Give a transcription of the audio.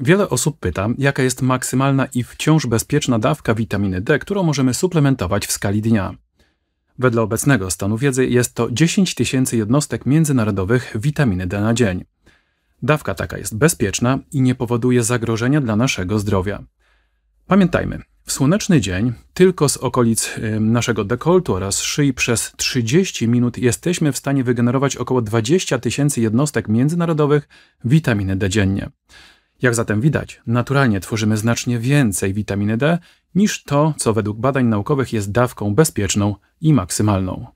Wiele osób pyta, jaka jest maksymalna i wciąż bezpieczna dawka witaminy D, którą możemy suplementować w skali dnia. Wedle obecnego stanu wiedzy jest to 10 tysięcy jednostek międzynarodowych witaminy D na dzień. Dawka taka jest bezpieczna i nie powoduje zagrożenia dla naszego zdrowia. Pamiętajmy, w słoneczny dzień tylko z okolic naszego dekoltu oraz szyi przez 30 minut jesteśmy w stanie wygenerować około 20 tysięcy jednostek międzynarodowych witaminy D dziennie. Jak zatem widać, naturalnie tworzymy znacznie więcej witaminy D niż to, co według badań naukowych jest dawką bezpieczną i maksymalną.